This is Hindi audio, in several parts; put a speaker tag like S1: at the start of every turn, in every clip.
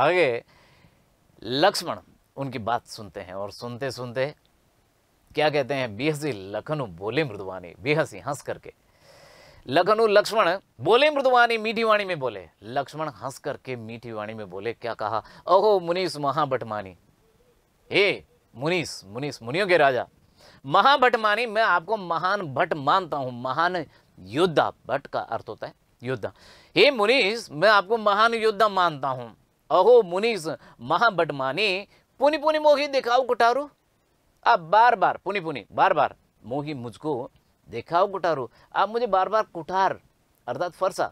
S1: आगे लक्ष्मण उनकी बात सुनते हैं और सुनते सुनते क्या कहते हैं बेहसी लखनऊ बोले मृदवानी बेहसी हंस करके लखनऊ लक्ष्मण बोले मृदवानी मीठी वाणी में बोले लक्ष्मण हंस करके मीठी वाणी में बोले क्या कहा अहो मुनीस महाभटमानी हे मुनीस मुनीस मुनियों के राजा महाभटमानी मैं आपको महान भट्ट मानता हूं महान योद्धा भट्ट का अर्थ होता है योद्धा हे मुनीस मैं आपको महान योद्धा मानता हूं अहो मुनीस महाबटमानी पुनि पुनि मोही दिखाओ कुटारू आप बार बार पुनि पुनि बार बार मोही मुझको दिखाओ कुटारू आप मुझे बार बार कुठार अर्थात फरसा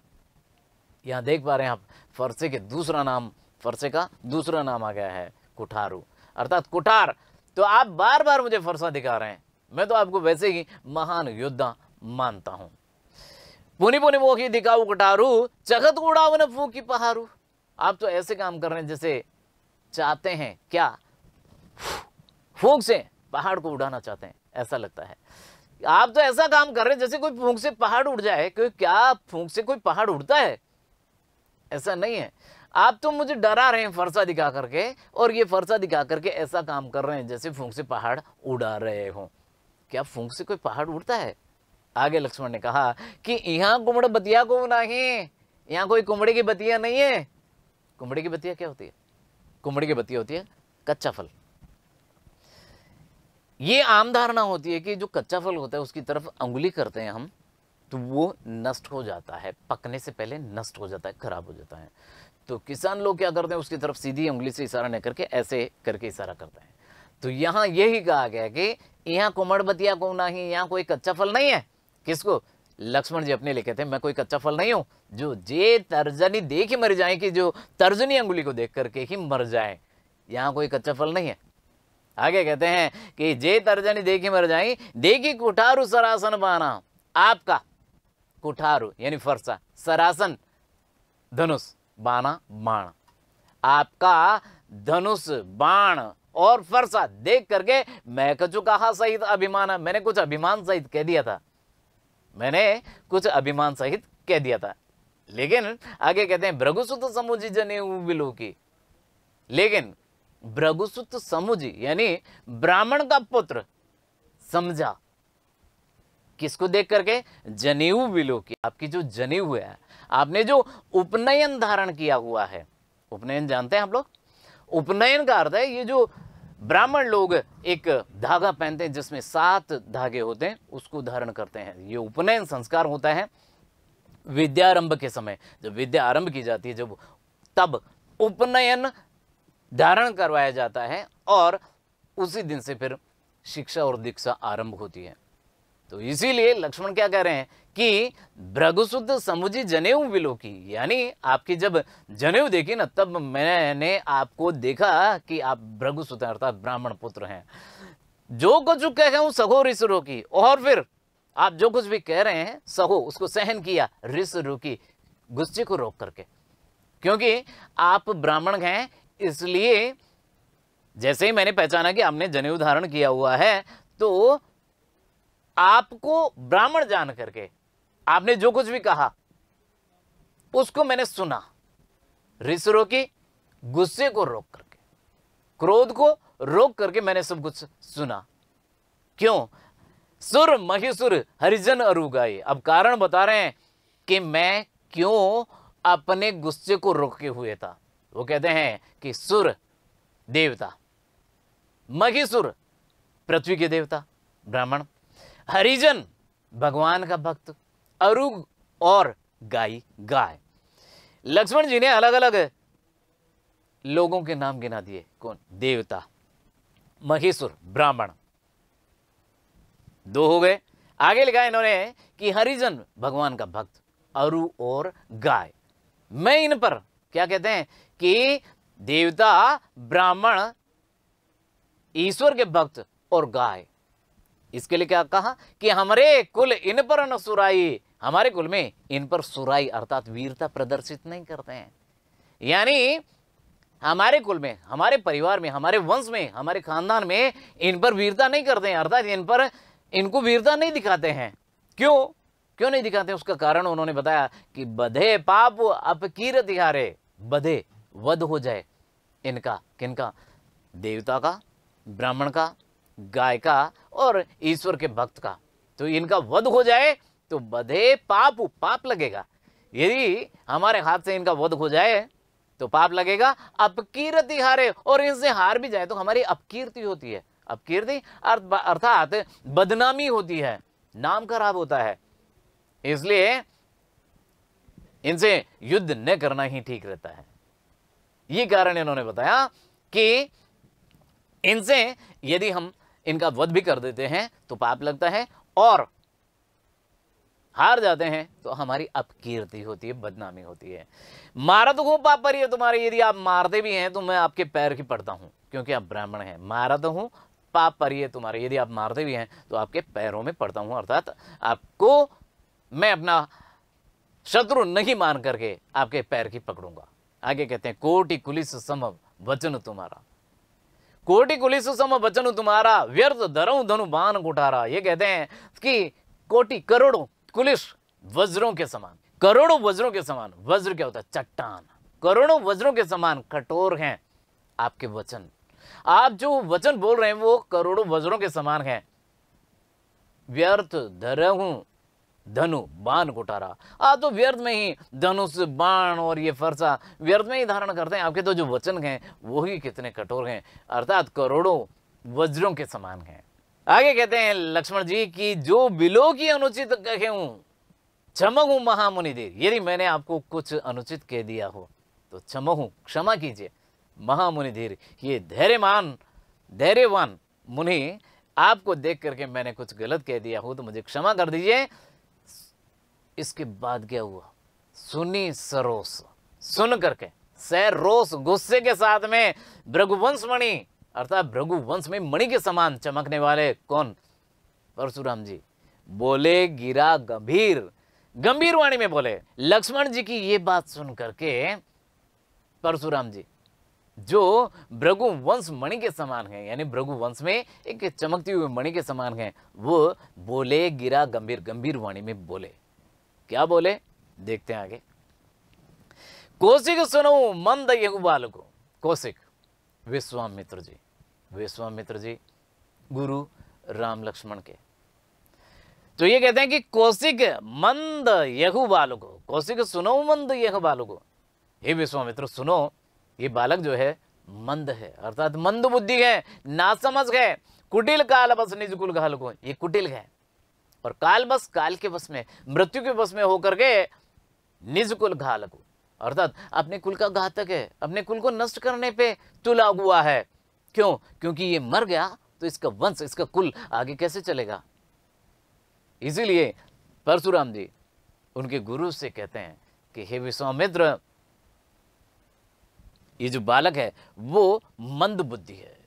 S1: यहाँ देख पा रहे हैं आप फरसे के दूसरा नाम फरसे का दूसरा नाम आ गया है कुठारू अर्थात कुठार तो आप बार बार मुझे फरसा दिखा रहे हैं मैं तो आपको वैसे ही महान योद्धा मानता हूँ पुनि पुनि मोही दिखाऊ कुटारू चखत उड़ावन फूकी पहारू आप तो ऐसे काम कर रहे हैं जैसे चाहते हैं क्या फूक से पहाड़ को उड़ाना चाहते हैं ऐसा लगता है आप तो ऐसा काम कर रहे हैं जैसे कोई फूंक से पहाड़ उड़ जाए क्योंकि क्या फूंक से कोई पहाड़ उड़ता है ऐसा नहीं है आप तो मुझे डरा रहे हैं फरसा दिखा करके और ये फरसा दिखा करके ऐसा काम कर रहे हैं जैसे फूंक से पहाड़ उड़ा रहे हो क्या फूंक से कोई पहाड़ उड़ता है आगे लक्ष्मण ने कहा कि यहाँ कुमड़ बतिया को नहीं यहाँ कोई कुमड़े की बतिया नहीं है कुमड़ी की बत्तियाँ क्या होती है कुमड़ी की बत्तियाँ होती है कच्चा फल ये आम धारणा होती है कि जो कच्चा फल होता है उसकी तरफ उंगुली करते हैं हम तो वो नष्ट हो जाता है पकने से पहले नष्ट हो जाता है खराब हो जाता है तो किसान लोग क्या करते हैं उसकी तरफ सीधी उंगली से इशारा नहीं करके ऐसे करके इशारा करते हैं तो यहाँ यही कहा गया कि यहाँ कुमड़ बतिया को ना ही यहाँ कोई कच्चा फल नहीं है किसको लक्ष्मण जी अपने लेके थे मैं कोई कच्चा फल नहीं हूं जो जे तर्जनी देख ही मर जाए कि जो तर्जनी अंगुली को देख करके ही मर जाए यहां कोई कच्चा फल नहीं है आगे कहते हैं कि जे तर्जनी देखी मर जाए देखी कुठारू सरासन बाना आपका कुठारू यानी फरसा सरासन धनुष बाना बाण आपका धनुष बाण और फरसा देख करके मैं कहा सहित अभिमान मैंने कुछ अभिमान सहित कह दिया था मैंने कुछ अभिमान सहित कह दिया था लेकिन आगे कहते हैं भ्रगुसुत समुझी जने की लेकिन भ्रगुसुत समुझी यानी ब्राह्मण का पुत्र समझा किसको देख करके जनेऊ विलो की आपकी जो जनेऊ है आपने जो उपनयन धारण किया हुआ है उपनयन जानते हैं आप लोग उपनयन का अर्थ है ये जो ब्राह्मण लोग एक धागा पहनते हैं जिसमें सात धागे होते हैं उसको धारण करते हैं ये उपनयन संस्कार होता है विद्यारंभ के समय जब विद्या आरंभ की जाती है जब तब उपनयन धारण करवाया जाता है और उसी दिन से फिर शिक्षा और दीक्षा आरंभ होती है तो इसीलिए लक्ष्मण क्या कह रहे हैं कि भ्रगुसुद्ध समुझी जनेऊ विलो की यानी आपकी जब जनेऊ देखी ना तब मैंने आपको देखा कि आप भ्रगुसुद्ध अर्थात ब्राह्मण पुत्र हैं जो कुछ कह हूं सघो ऋष रोकी और फिर आप जो कुछ भी कह रहे हैं सहो उसको सहन किया ऋष रोकी गुस्से को रोक करके क्योंकि आप ब्राह्मण हैं इसलिए जैसे ही मैंने पहचाना कि आपने जनेऊ धारण किया हुआ है तो आपको ब्राह्मण जान करके आपने जो कुछ भी कहा उसको मैंने सुना रिस रोकी गुस्से को रोक करके क्रोध को रोक करके मैंने सब कुछ सुना क्यों सुर महिसुर हरिजन अरुगाए अब कारण बता रहे हैं कि मैं क्यों अपने गुस्से को रोके हुए था वो कहते हैं कि सुर देवता महिसुर पृथ्वी के देवता ब्राह्मण हरिजन भगवान का भक्त अरुग और गाय गाय लक्ष्मण जी ने अलग अलग लोगों के नाम गिना दिए कौन देवता महेश्वर ब्राह्मण दो हो गए आगे लिखा इन्होंने कि हरिजन भगवान का भक्त अरु और गाय मैं इन पर क्या कहते हैं कि देवता ब्राह्मण ईश्वर के भक्त और गाय इसके लिए क्या कहा कि हमारे कुल इन पर न सुराई हमारे कुल में इन पर सुराई अर्थात वीरता प्रदर्शित नहीं करते हैं यानी हमारे कुल में हमारे परिवार में हमारे वंश में हमारे खानदान में इन पर वीरता नहीं करते हैं अर्थात इन पर इनको वीरता नहीं दिखाते हैं क्यों क्यों नहीं दिखाते उसका कारण उन्होंने बताया कि बधे पाप अपकीर हारे बधे वध हो जाए इनका किनका देवता का ब्राह्मण का गाय का और ईश्वर के भक्त का तो इनका वध हो जाए तो बधे पाप पाप लगेगा यदि हमारे हाथ से इनका वध हो जाए तो पाप लगेगा अपकीर्ति हारे और इनसे हार भी जाए तो हमारी अपकीर्ति होती है अपकीर्ति अर्थात बदनामी होती है नाम खराब होता है इसलिए इनसे युद्ध न करना ही ठीक रहता है ये कारण इन्होंने बताया कि इनसे यदि हम इनका वध भी कर देते हैं तो पाप लगता है और हार जाते हैं तो हमारी अपकीर्ति होती है बदनामी होती है मारा तो खूब पाप पर ही है तुम्हारे यदि आप मारते भी हैं तो मैं आपके पैर की पड़ता हूं क्योंकि आप ब्राह्मण हैं मारा तो हूं पाप पर ही है तुम्हारे यदि आप मारते भी हैं तो आपके पैरों में पड़ता हूं अर्थात आपको मैं अपना शत्रु नहीं मान करके आपके पैर की पकड़ूंगा आगे कहते हैं कोटि कुलिस संभव वचन तुम्हारा कोटि कुलिस सम बचन तुम्हारा व्यर्थ धरऊ धनु बान कुठारा ये कहते हैं कि कोटि करोड़ों कुलिस वज्रों के समान करोड़ों वज्रों के समान वज्र क्या होता है चट्टान करोड़ों वज्रों के समान कठोर हैं आपके वचन आप जो वचन बोल रहे हैं वो करोड़ों वज्रों के समान हैं व्यर्थ धरहूं धनु बाण कुटारा आप हाँ, तो व्यर्थ में ही धनुष बाण और ये फरसा व्यर्थ में ही धारण करते हैं आपके तो जो वचन हैं वो ही कितने कठोर हैं अर्थात करोड़ों वज्रों के समान हैं आगे कहते हैं लक्ष्मण जी की जो बिलो की अनुचित कहे हूं चमक हूं महामुनि देव यदि मैंने आपको कुछ अनुचित कह दिया हो तो चमक हूं क्षमा कीजिए महामुनि धीर ये धैर्यमान धैर्यवान मुनि आपको देख करके मैंने कुछ गलत कह दिया हो तो मुझे क्षमा कर दीजिए इसके बाद क्या हुआ सुनी सरोस सुन करके सैर रोस गुस्से के साथ में भ्रघुवंश मणि अर्थात भ्रघुवंश में मणि के समान चमकने वाले कौन परशुराम जी बोले गिरा गंभीर गंभीर वाणी में बोले लक्ष्मण जी की ये बात सुन करके परशुराम जी जो भ्रघुवंश मणि के समान है यानी भ्रघुवंश में एक चमकती हुई मणि के समान है वो बोले गिरा गंभीर गंभीर वाणी में बोले क्या बोले देखते हैं आगे कौशिक सुनो मंद यु बालको कौशिक विश्वामित्र जी विश्वामित्र जी गुरु राम लक्ष्मण के तो ये कहते हैं कि कौशिक मंद यहु बालको कौशिक सुनो मंद यह बालको हे विश्वामित्र सुनो ये बालक जो है मंद है अर्थात मंद बुद्धि है समझ गए कुटिल काल बस निज कुल ये कुटिल है और काल बस काल के बस में मृत्यु के बस में होकर के निज कुल घा लगो अर्थात अपने कुल का घातक है अपने कुल को नष्ट करने पे तुला हुआ है क्यों क्योंकि ये मर गया तो इसका वंश इसका कुल आगे कैसे चलेगा इसीलिए परशुराम जी उनके गुरु से कहते हैं कि हे विश्वामित्र ये जो बालक है वो मंद बुद्धि है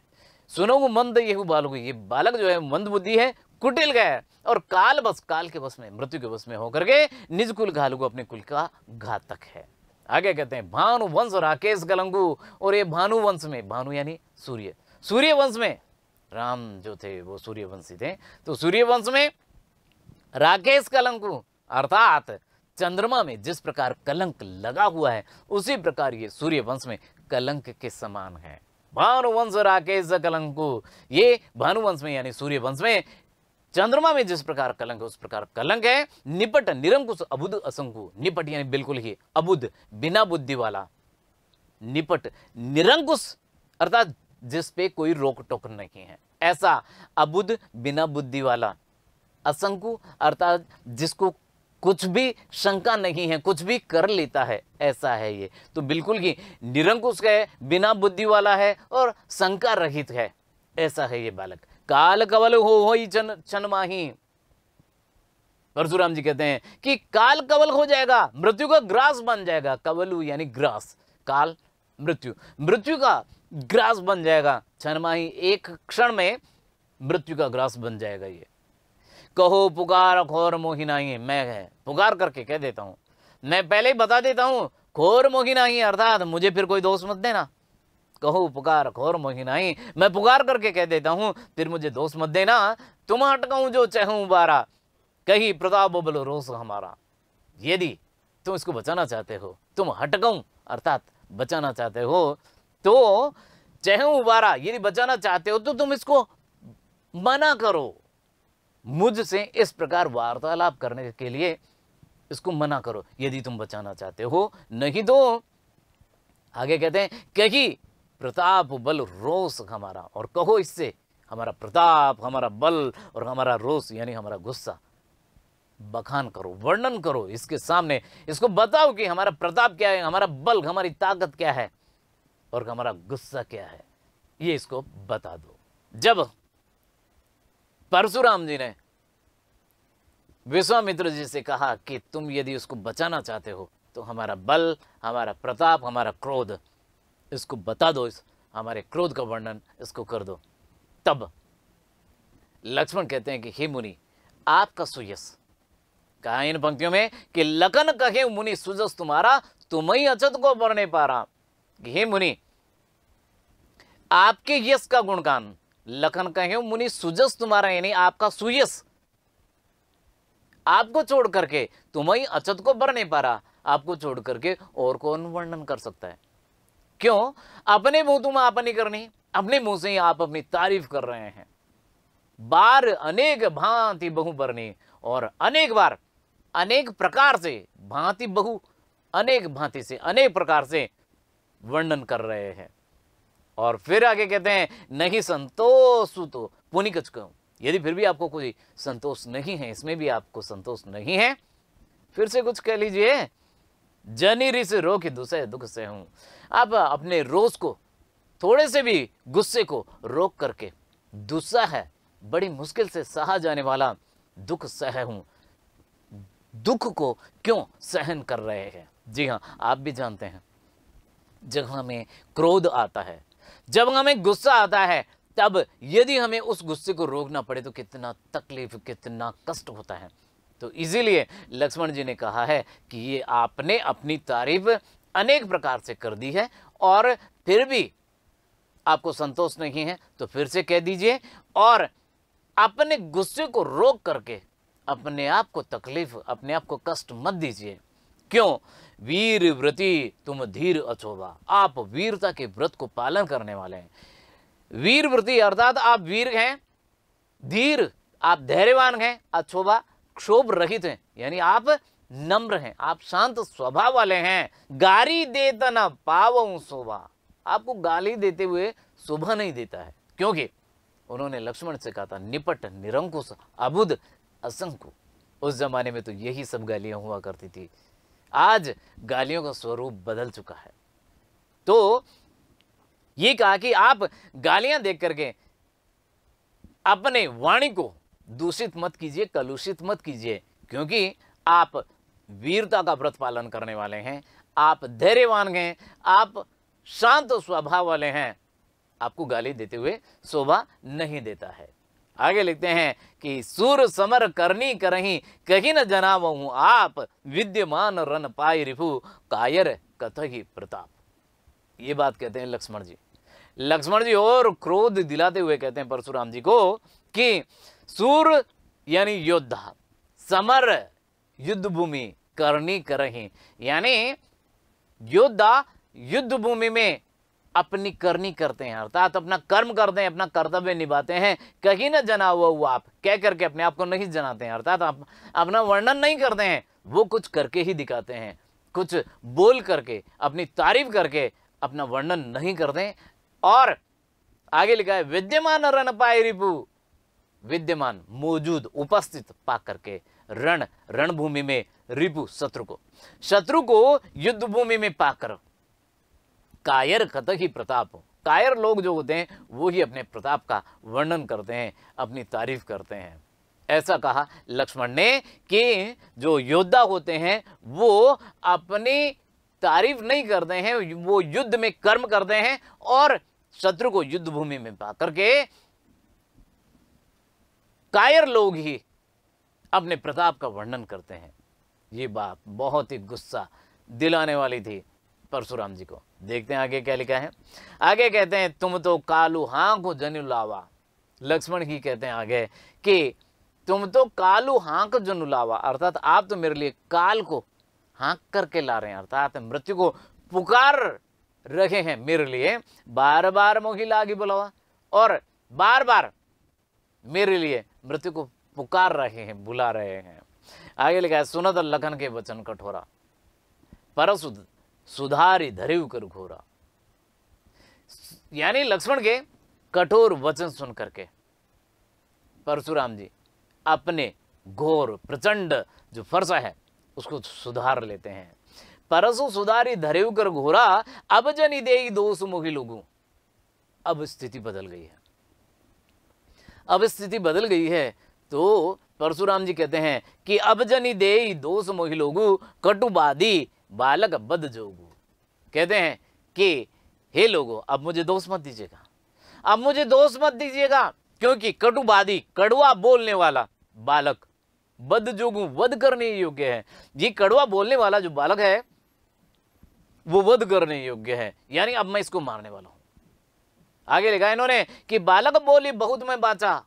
S1: सुनो वो मंद ये बालक ये बालक जो है मंद बुद्धि है कुटिल गए और काल बस काल के बस में मृत्यु के बस में होकर के निज कुल घालू को अपने कुल का घातक है आगे कहते हैं भानु वंश और राकेश गलंगू और ये भानु वंश में भानु यानी सूर्य सूर्य वंश में राम जो थे वो सूर्य वंशी थे तो सूर्य वंश में राकेश कलंकु अर्थात चंद्रमा में जिस प्रकार कलंक लगा हुआ है उसी प्रकार ये सूर्य वंश में कलंक के समान है भानु वंश राकेश कलंकु ये भानु वंश में यानी सूर्य वंश में चंद्रमा में जिस प्रकार कलंक है उस प्रकार कलंक है निपट निरंकुश अबुद असंकु निपट यानी बिल्कुल ही अबुद बिना बुद्धि वाला निपट निरंकुश अर्थात जिस पे कोई रोक टोक नहीं है ऐसा अबुद बिना बुद्धि वाला असंकु अर्थात जिसको कुछ भी शंका नहीं है कुछ भी कर लेता है ऐसा है ये तो बिल्कुल ही निरंकुश है बिना बुद्धि वाला है और शंका रहित है ऐसा है ये बालक काल कवल हो हो चन चन माही परशुराम जी कहते हैं कि काल कवल हो जाएगा मृत्यु का ग्रास बन जाएगा कवलु यानी ग्रास काल मृत्यु मृत्यु का ग्रास बन जाएगा छनमाही एक क्षण में मृत्यु का ग्रास बन जाएगा ये कहो पुकार खोर ही मैं है पुकार करके कह देता हूं मैं पहले ही बता देता हूं खोर ही अर्थात मुझे फिर कोई दोष मत देना कहो पुकार खोर मोहिनाई मैं पुकार करके कह देता हूँ फिर मुझे दोष मत देना तुम अटकाऊ जो चाहूँ बारा कही प्रताप बोलो रोस हमारा यदि तुम इसको बचाना चाहते हो तुम हटकाऊ अर्थात बचाना चाहते हो तो चाहे उबारा यदि बचाना चाहते हो तो तुम इसको मना करो मुझसे इस प्रकार वार्तालाप करने के लिए इसको मना करो यदि तुम बचाना चाहते हो नहीं तो आगे कहते हैं कही प्रताप बल रोस हमारा और कहो इससे हमारा प्रताप हमारा बल और हमारा रोस यानी हमारा गुस्सा बखान करो वर्णन करो इसके सामने इसको बताओ कि हमारा प्रताप क्या है हमारा बल हमारी ताकत क्या है और हमारा गुस्सा क्या है ये इसको बता दो जब परशुराम जी ने विश्वामित्र जी से कहा कि तुम यदि उसको बचाना चाहते हो तो हमारा बल हमारा प्रताप हमारा क्रोध इसको बता दो इस हमारे क्रोध का वर्णन इसको कर दो तब लक्ष्मण कहते हैं कि हे मुनि आपका सुयस कहा इन पंक्तियों में कि लकन कहे मुनि सुजस तुम्हारा तुम ही अचत को बढ़ने पा रहा हे मुनि आपके यश का गुणगान लखन कहे मुनि सुजस तुम्हारा यानी आपका सुयस आपको छोड़ करके तुम ही अचत को बढ़ने पा रहा आपको छोड़ करके और कौन वर्णन कर सकता है क्यों अपने आप नहीं करनी अपने मुंह से आप अपनी तारीफ कर रहे हैं बार अनेक भांति बहु बरनी और अनेक बार अनेक प्रकार से भांति बहु अनेक भांति से अनेक प्रकार से वर्णन कर रहे हैं और फिर आगे कहते हैं नहीं संतोष तो पुनिकच यदि फिर भी आपको कोई संतोष नहीं है इसमें भी आपको संतोष नहीं है फिर से कुछ कह लीजिए जनी रिस रो के दूसरे दुख से हूँ आप अपने रोज को थोड़े से भी गुस्से को रोक करके दूसरा है बड़ी मुश्किल से सहा जाने वाला दुख सह हूँ दुख को क्यों सहन कर रहे हैं जी हाँ आप भी जानते हैं जब हमें क्रोध आता है जब हमें गुस्सा आता है तब यदि हमें उस गुस्से को रोकना पड़े तो कितना तकलीफ कितना कष्ट होता है तो इसीलिए लक्ष्मण जी ने कहा है कि ये आपने अपनी तारीफ अनेक प्रकार से कर दी है और फिर भी आपको संतोष नहीं है तो फिर से कह दीजिए और अपने गुस्से को रोक करके अपने आप को तकलीफ अपने आप को कष्ट मत दीजिए क्यों वीर व्रति तुम धीर अछोबा आप वीरता के व्रत को पालन करने वाले हैं वीर व्रति अर्थात आप वीर हैं धीर आप धैर्यवान हैं अछोबा क्षोभ रहित हैं यानी आप नम्र हैं आप शांत स्वभाव वाले हैं गारी देता ना पाव शोभा आपको गाली देते हुए शोभा नहीं देता है क्योंकि उन्होंने लक्ष्मण से कहा था निपट निरंकुश अबुद असंकु उस जमाने में तो यही सब गालियां हुआ करती थी आज गालियों का स्वरूप बदल चुका है तो ये कहा कि आप गालियां देख करके अपने वाणी को दूषित मत कीजिए कलुषित मत कीजिए क्योंकि आप वीरता का व्रत पालन करने वाले हैं आप धैर्यवान हैं आप शांत स्वभाव वाले हैं आपको गाली देते हुए शोभा नहीं देता है आगे लिखते हैं कि सूर समर करनी करही कहीं न जना हूँ आप विद्यमान रन पाई रिभु कायर कथ ही प्रताप ये बात कहते हैं लक्ष्मण जी लक्ष्मण जी और क्रोध दिलाते हुए कहते हैं परशुराम जी को कि सूर यानी योद्धा समर युद्ध भूमि करनी करही यानी योद्धा युद्ध भूमि में अपनी करनी करते हैं अर्थात अपना कर्म करते हैं अपना कर्तव्य निभाते हैं कहीं ना जना हुआ हुआ आप कह करके अपने आप को नहीं जनाते हैं अर्थात आप अपना वर्णन नहीं करते हैं वो कुछ करके ही दिखाते हैं कुछ बोल करके अपनी तारीफ करके अपना वर्णन नहीं करते और आगे लिखा है विद्यमान रन पाए रिपू विद्यमान मौजूद उपस्थित पा करके रण रणभूमि में रिपु शत्रु को शत्रु को युद्ध भूमि में पाकर कायर कतक ही प्रताप कायर लोग जो होते हैं वो ही अपने प्रताप का वर्णन करते हैं अपनी तारीफ करते हैं ऐसा कहा लक्ष्मण ने कि जो योद्धा होते हैं वो अपनी तारीफ नहीं करते हैं वो युद्ध में कर्म करते हैं और शत्रु को युद्ध भूमि में पा करके कायर लोग ही अपने प्रताप का वर्णन करते हैं ये बात बहुत ही गुस्सा दिलाने वाली थी परशुराम जी को देखते हैं आगे क्या लिखा है आगे कहते हैं तुम तो कालू हाँ को लावा लक्ष्मण जी कहते हैं आगे कि तुम तो कालू हाँक लावा अर्थात आप तो मेरे लिए काल को हाँक करके ला रहे हैं अर्थात मृत्यु को पुकार रहे हैं मेरे लिए बार बार मोहिला आगे बुलावा और बार बार मेरे लिए मृत्यु को पुकार रहे हैं बुला रहे हैं आगे लिखा है सुनत लखन के वचन कठोरा परसु सुधारी धरेऊ कर घोरा यानी लक्ष्मण के कठोर वचन सुन करके परशुराम जी अपने घोर प्रचंड जो फरसा है उसको सुधार लेते हैं परसु सुधारी धरेव कर घोरा अब जनी दे दोष मोही लोगों अब स्थिति बदल गई है अब स्थिति बदल गई है तो परशुराम जी कहते हैं कि अब जनी दे दोष मोहि लोगु कटुबादी बालक बद जोगु कहते हैं कि हे लोगो अब मुझे दोष मत दीजिएगा अब मुझे दोष मत दीजिएगा क्योंकि कटुबादी कड़वा बोलने वाला बालक बद जोगु वध करने योग्य है ये कड़वा बोलने वाला जो बालक है वो वध करने योग्य है यानी अब मैं इसको मारने वाला हूं आगे लिखा इन्होंने कि बालक बोली बहुत में बाचा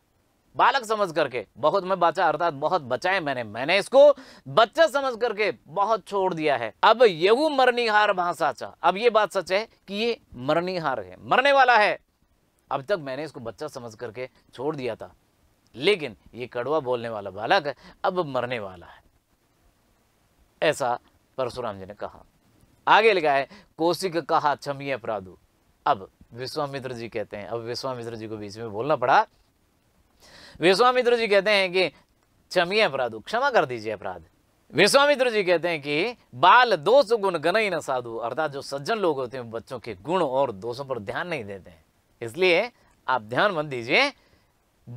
S1: बालक समझ करके बहुत में बाचा अर्थात बहुत बचाए मैंने मैंने इसको बच्चा समझ करके बहुत छोड़ दिया है अब यहु मरनिहार भाषा चा अब ये बात सच है कि ये मरनिहार है मरने वाला है अब तक मैंने इसको बच्चा समझ करके छोड़ दिया था लेकिन ये कड़वा बोलने वाला बालक अब मरने वाला है ऐसा परशुराम जी ने कहा आगे लिखा है कौशिक कहा क्षमीय अपराधु अब विश्वामित्र जी कहते हैं अब विश्वामित्र जी को बीच में बोलना पड़ा विश्वामित्र जी कहते हैं कि क्षमी अपराध क्षमा कर दीजिए अपराध विश्वामित्र जी कहते हैं कि बाल दोष गुण गनई न साधु अर्थात जो सज्जन लोग होते हैं बच्चों के गुण और दोषों पर ध्यान नहीं देते हैं इसलिए आप ध्यान मत दीजिए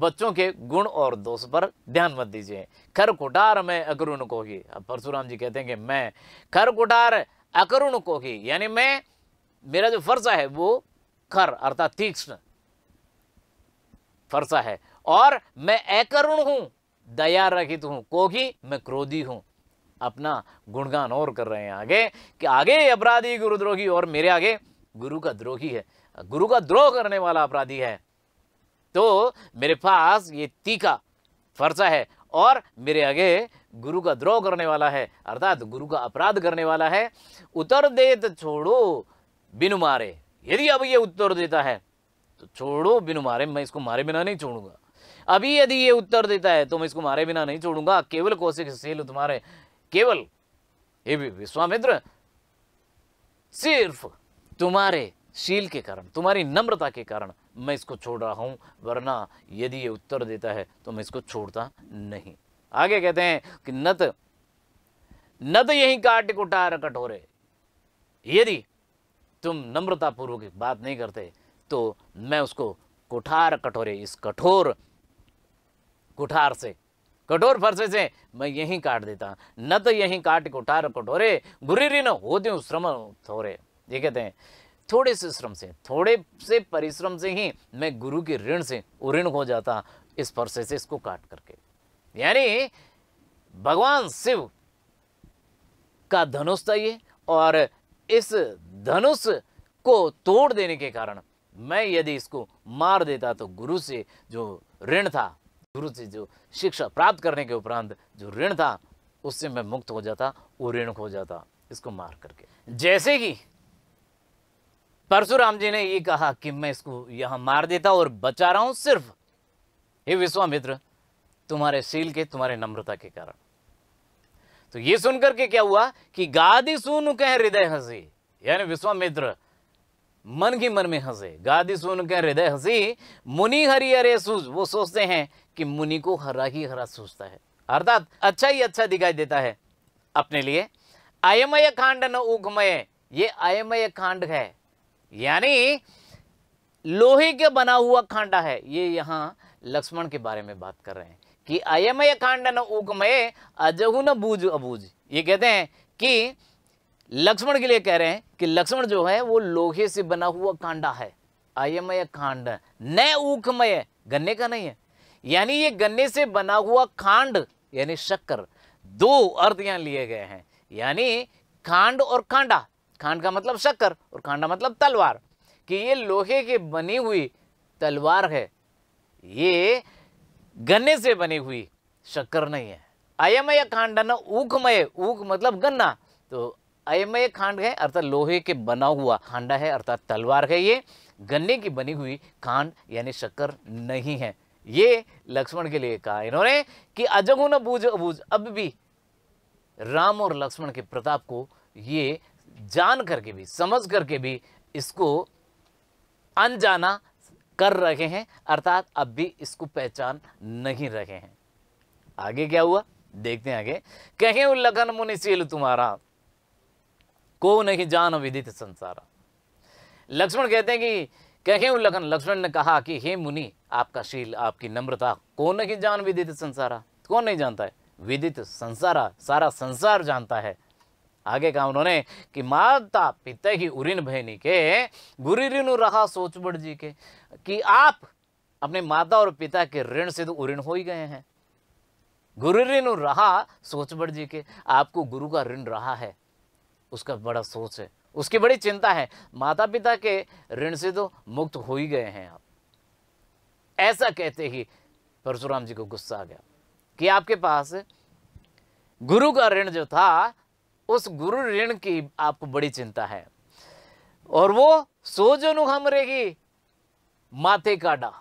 S1: बच्चों के गुण और दोष पर ध्यान मत दीजिए खर कुटार में अकरुण को ही अब परशुराम जी कहते हैं कि मैं खर कुटार अकरुण को ही यानी मैं मेरा जो फर्जा है वो खर अर्थात तीक्ष्ण फरसा है और मैं अकरुण हूं दया रहित हूं कोगी मैं क्रोधी हूं अपना गुणगान और कर रहे हैं आगे कि आगे अपराधी गुरुद्रोही और मेरे आगे गुरु का द्रोही है गुरु का द्रोह करने वाला अपराधी है तो मेरे पास ये तीखा फरसा है और मेरे आगे गुरु का द्रोह करने वाला है अर्थात गुरु का अपराध करने वाला है उतर दे तो छोड़ो बिन मारे यदि अब ये उत्तर देता है तो छोड़ो बिनु मारे मैं इसको मारे बिना नहीं छोड़ूंगा अभी यदि ये उत्तर देता है तो मैं इसको मारे बिना नहीं छोड़ूंगा केवल कौशिक सेल तुम्हारे केवल हे विश्वामित्र सिर्फ तुम्हारे शील के कारण तुम्हारी नम्रता के कारण मैं इसको छोड़ रहा हूं वरना यदि ये उत्तर देता है तो मैं इसको छोड़ता नहीं आगे कहते हैं कि नत नत यही काट कुटार कठोरे यदि तुम नम्रतापूर्वक बात नहीं करते तो मैं उसको कुठार कठोरे इस कठोर कुठार से कठोर फरसे से मैं यहीं काट देता न तो यहीं काट कुठार कटोरे गुरीरी न दू श्रम थोरे ये कहते हैं थोड़े से श्रम से थोड़े से परिश्रम से ही मैं गुरु के ऋण से उऋण हो जाता इस फरसे से इसको काट करके यानी भगवान शिव का धनुष था ये और इस धनुष को तोड़ देने के कारण मैं यदि इसको मार देता तो गुरु से जो ऋण था गुरु से जो शिक्षा प्राप्त करने के उपरांत जो ऋण था उससे मैं मुक्त हो जाता वो ऋण हो जाता इसको मार करके जैसे कि परशुराम जी ने ये कहा कि मैं इसको यहां मार देता और बचा रहा हूं सिर्फ हे विश्वामित्र तुम्हारे सील के तुम्हारे नम्रता के कारण तो ये सुनकर के क्या हुआ कि गादी सुन कह हृदय हंसी यानी विश्वामित्र मन की मन में हंसे गादी सुन कह हृदय हंसी मुनि हरि अरे सूझ वो सोचते हैं कि मुनि को हरा ही हरा सूझता है अर्थात अच्छा ही अच्छा दिखाई देता है अपने लिए अयमय कांड न उगमय ये अयमय कांड है यानी लोहे के बना हुआ खांडा है ये यहां लक्ष्मण के बारे में बात कर रहे हैं कि अयमय कांड न उगमय अजहू न बूझ अबूझ ये कहते हैं कि लक्ष्मण के लिए कह रहे हैं कि लक्ष्मण जो है वो लोहे से बना हुआ कांडा है अयमय कांड न ऊकमय गन्ने का नहीं है यानी ये गन्ने से बना हुआ खांड यानी शक्कर दो अर्थ यहां लिए गए हैं यानी खांड और कांडा खांड का मतलब शक्कर और कांडा मतलब तलवार कि ये लोहे के बनी हुई तलवार है ये गन्ने से बनी हुई शक्कर नहीं है अयमय खांड न ऊखमय ऊख मतलब गन्ना तो अयमय खांड है अर्थात लोहे के बना हुआ खांडा है अर्थात तलवार है ये गन्ने की बनी हुई खांड यानी शक्कर नहीं है ये लक्ष्मण के लिए कहा इन्होंने कि अजगु न बूझ अबूझ अब भी राम और लक्ष्मण के प्रताप को ये जान करके भी समझ करके भी इसको अनजाना कर रहे हैं अर्थात अब भी इसको पहचान नहीं रहे हैं आगे क्या हुआ देखते हैं आगे कहे उल्लखन मुनिशील तुम्हारा को नहीं जान विदित संसारा लक्ष्मण कहते हैं कि कहे उल्लखन लक्ष्मण ने कहा कि हे मुनि आपका शील आपकी नम्रता को नहीं जान विदित संसारा कौन नहीं जानता है विदित संसारा सारा संसार जानता है आगे कहा उन्होंने कि माता पिता ही उरिन बहनी के गुरी ऋण रहा बढ़ जी के कि आप अपने माता और पिता के ऋण से तो उऋण हो ही गए हैं गुरु ऋण रहा बढ़ जी के आपको गुरु का ऋण रहा है उसका बड़ा सोच है उसकी बड़ी चिंता है माता पिता के ऋण से तो मुक्त हो ही गए हैं आप ऐसा कहते ही परशुराम जी को गुस्सा आ गया कि आपके पास गुरु का ऋण जो था उस गुरु ऋण की आपको बड़ी चिंता है और वो सोजनु हमरेगी माथे काटा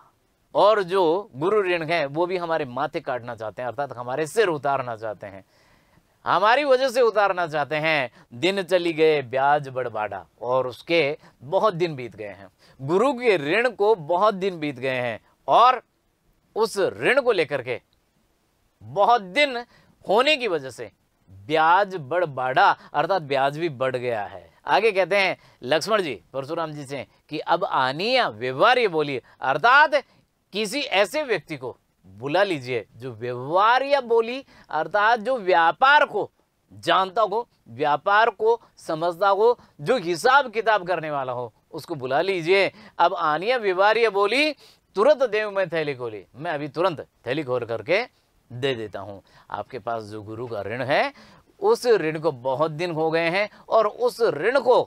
S1: और जो गुरु ऋण है वो भी हमारे माथे काटना चाहते हैं अर्थात हमारे सिर उतारना चाहते हैं हमारी वजह से उतारना चाहते हैं दिन चली गए ब्याज बड़बाड़ा और उसके बहुत दिन बीत गए हैं गुरु के ऋण को बहुत दिन बीत गए हैं और उस ऋण को लेकर के बहुत दिन होने की वजह से ब्याज बढ़ बढ़ा अर्थात ब्याज भी बढ़ गया है आगे कहते हैं लक्ष्मण जी परशुराम जी से कि अब आनी या ये बोलिए अर्थात किसी ऐसे व्यक्ति को बुला लीजिए जो व्यवहार या बोली अर्थात जो व्यापार को जानता हो व्यापार को समझता हो जो हिसाब किताब करने वाला हो उसको बुला लीजिए अब आनिया व्यवहार या बोली तुरंत देव मैं थैली खोली मैं अभी तुरंत थैली खोल करके दे देता हूँ आपके पास जो गुरु का ऋण है उस ऋण को बहुत दिन हो गए हैं और उस ऋण को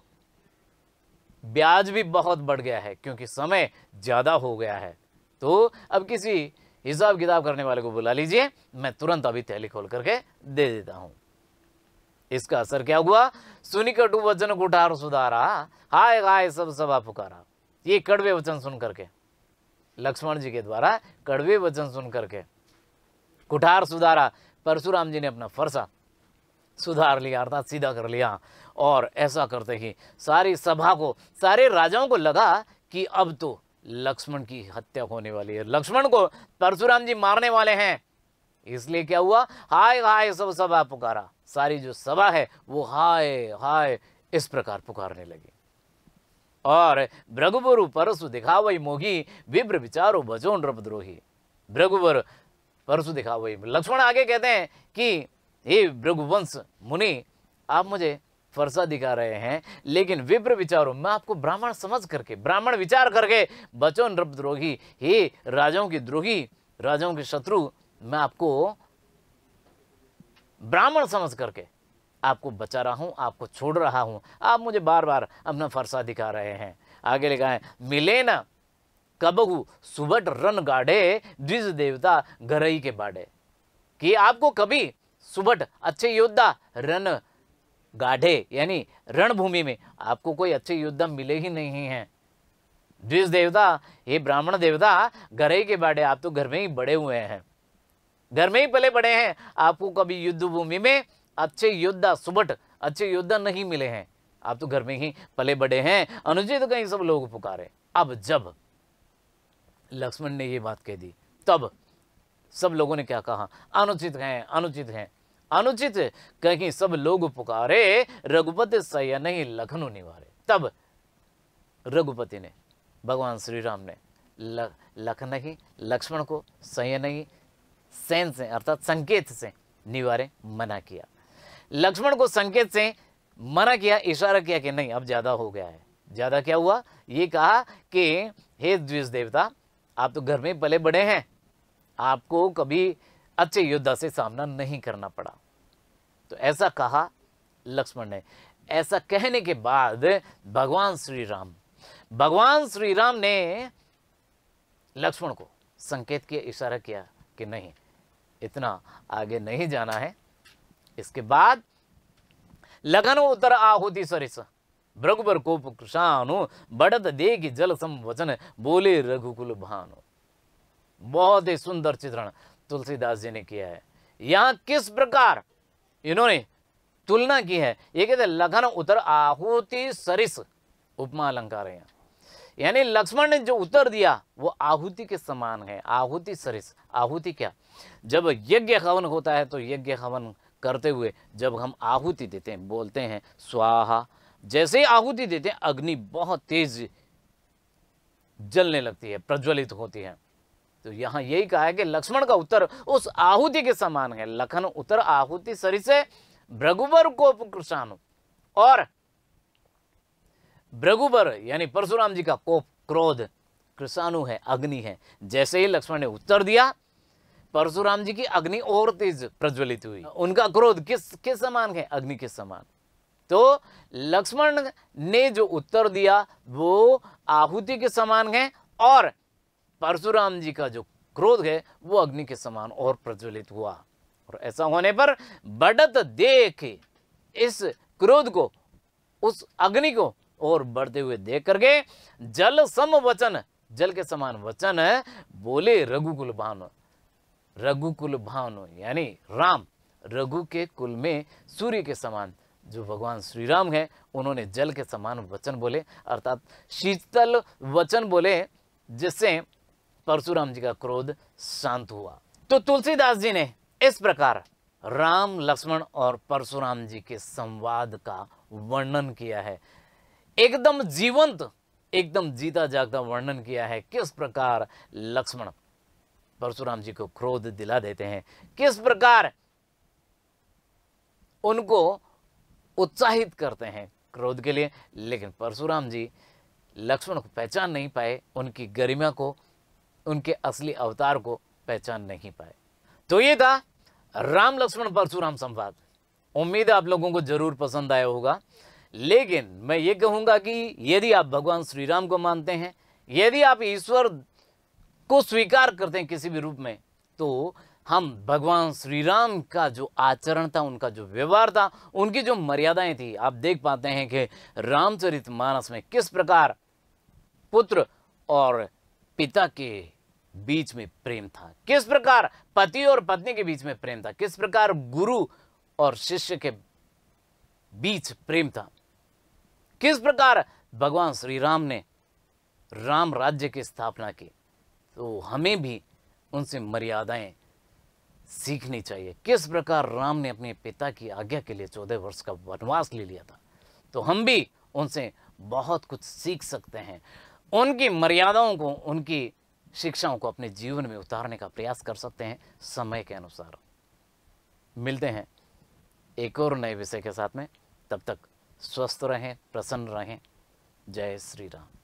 S1: ब्याज भी बहुत बढ़ गया है क्योंकि समय ज़्यादा हो गया है तो अब किसी हिसाब किताब करने वाले को बुला लीजिए मैं तुरंत अभी थैली खोल करके दे देता हूं इसका असर क्या हुआ सुनिकटु वचन गुठार सुधारा हाय हाय सब सभा पुकारा ये कड़वे वचन सुन करके लक्ष्मण जी के द्वारा कड़वे वचन सुन करके कुठार सुधारा परशुराम जी ने अपना फरसा सुधार लिया अर्थात सीधा कर लिया और ऐसा करते ही सारी सभा को सारे राजाओं को लगा कि अब तो लक्ष्मण की हत्या होने वाली है लक्ष्मण को परशुराम जी मारने वाले हैं इसलिए क्या हुआ हाय हाय सब सभा पुकारा सारी जो सभा है वो हाय हाय इस प्रकार पुकारने लगी और भ्रगुबरु परसु वही मोगी विभ्र विचारो बचो नृपद्रोही भ्रघुबर परसु वही लक्ष्मण आगे कहते हैं कि हे भृगुवंश मुनि आप मुझे फरसा दिखा रहे हैं लेकिन विप्र विचारों मैं आपको ब्राह्मण समझ करके ब्राह्मण विचार करके बचो नृप द्रोही हे राजाओं की द्रोही राजाओं के शत्रु मैं आपको ब्राह्मण समझ करके आपको बचा रहा हूँ आपको छोड़ रहा हूँ आप मुझे बार बार अपना फरसा दिखा रहे हैं आगे लिखा है मिले न कबहू सुबट रन गाढ़े द्विज देवता घरई के बाढ़े कि आपको कभी सुबट अच्छे योद्धा रण गाढ़े यानी रणभूमि में आपको कोई अच्छे योद्धा मिले ही नहीं है द्विज देवता ये ब्राह्मण देवता घरे के बड़े आप तो घर में ही बड़े हुए हैं घर में ही पले बड़े हैं आपको कभी युद्ध भूमि में अच्छे योद्धा सुबट अच्छे योद्धा नहीं मिले हैं आप तो घर में ही पले बड़े हैं अनुजी तो कहीं सब लोग पुकारे अब जब लक्ष्मण ने ये बात कह दी तब सब लोगों ने क्या कहा अनुचित हैं अनुचित हैं अनुचित कहीं सब लोग पुकारे रघुपति सया नहीं लखनऊ निवारे तब रघुपति ने भगवान श्री राम ने नहीं लक्ष्मण को नहीं सैन से अर्थात संकेत से निवारे मना किया लक्ष्मण को संकेत से मना किया इशारा किया कि नहीं अब ज़्यादा हो गया है ज़्यादा क्या हुआ ये कहा कि हे द्विज देवता आप तो घर में पले बड़े हैं आपको कभी अच्छे योद्धा से सामना नहीं करना पड़ा तो ऐसा कहा लक्ष्मण ने ऐसा कहने के बाद भगवान श्री राम भगवान श्री राम ने लक्ष्मण को संकेत किया इशारा किया कि नहीं इतना आगे नहीं जाना है इसके बाद लगन उतर आहुति सरिस भ्रगुबर को बड़द देगी जल संवचन बोले रघुकुल भानु बहुत ही सुंदर चित्रण तुलसीदास जी ने किया है यहाँ किस प्रकार इन्होंने तुलना की है ये कहते लखन उतर आहुति सरिस उपमा अलंकार है यानी लक्ष्मण ने जो उत्तर दिया वो आहुति के समान है आहुति सरिस आहुति क्या जब यज्ञ हवन होता है तो यज्ञ हवन करते हुए जब हम आहुति देते हैं बोलते हैं स्वाहा जैसे ही आहुति देते हैं अग्नि बहुत तेज जलने लगती है प्रज्वलित होती है तो यहाँ यही कहा है कि लक्ष्मण का उत्तर उस आहुति के समान है लखन उत्तर आहुति से भ्रगुबर को कृषाणु और भ्रगुबर यानी परशुराम जी का कोप क्रोध कृषाणु है अग्नि है जैसे ही लक्ष्मण ने उत्तर दिया परशुराम जी की अग्नि और तेज प्रज्वलित हुई उनका क्रोध किस किस समान है अग्नि के समान तो लक्ष्मण ने जो उत्तर दिया वो आहुति के समान है और परशुराम जी का जो क्रोध है वो अग्नि के समान और प्रज्वलित हुआ और ऐसा होने पर बढ़त देख इस क्रोध को उस अग्नि को और बढ़ते हुए देख करके जल सम वचन जल के समान वचन है बोले रघुकुल भानु रघुकुल भानु यानी राम रघु के कुल में सूर्य के समान जो भगवान श्री राम है उन्होंने जल के समान वचन बोले अर्थात शीतल वचन बोले जिससे परशुराम जी का क्रोध शांत हुआ तो तुलसीदास जी ने इस प्रकार राम लक्ष्मण और परशुराम जी के संवाद का वर्णन किया है एकदम जीवंत एकदम जीता जागता वर्णन किया है किस प्रकार लक्ष्मण परशुराम जी को क्रोध दिला देते हैं किस प्रकार उनको उत्साहित करते हैं क्रोध के लिए लेकिन परशुराम जी लक्ष्मण को पहचान नहीं पाए उनकी गरिमा को उनके असली अवतार को पहचान नहीं पाए तो ये था राम लक्ष्मण परशुराम संवाद उम्मीद है आप लोगों को जरूर पसंद आया होगा लेकिन मैं ये कहूँगा कि यदि आप भगवान श्री राम को मानते हैं यदि आप ईश्वर को स्वीकार करते हैं किसी भी रूप में तो हम भगवान श्री राम का जो आचरण था उनका जो व्यवहार था उनकी जो मर्यादाएं थी आप देख पाते हैं कि रामचरित मानस में किस प्रकार पुत्र और पिता के बीच में प्रेम था किस प्रकार पति और पत्नी के बीच में प्रेम था किस प्रकार गुरु और शिष्य के बीच प्रेम था किस प्रकार भगवान श्री राम ने राम राज्य की स्थापना की तो हमें भी उनसे मर्यादाएं सीखनी चाहिए किस प्रकार राम ने अपने पिता की आज्ञा के लिए चौदह वर्ष का वनवास ले लिया था तो हम भी उनसे बहुत कुछ सीख सकते हैं उनकी मर्यादाओं को उनकी शिक्षाओं को अपने जीवन में उतारने का प्रयास कर सकते हैं समय के अनुसार मिलते हैं एक और नए विषय के साथ में तब तक स्वस्थ रहें प्रसन्न रहें जय श्री राम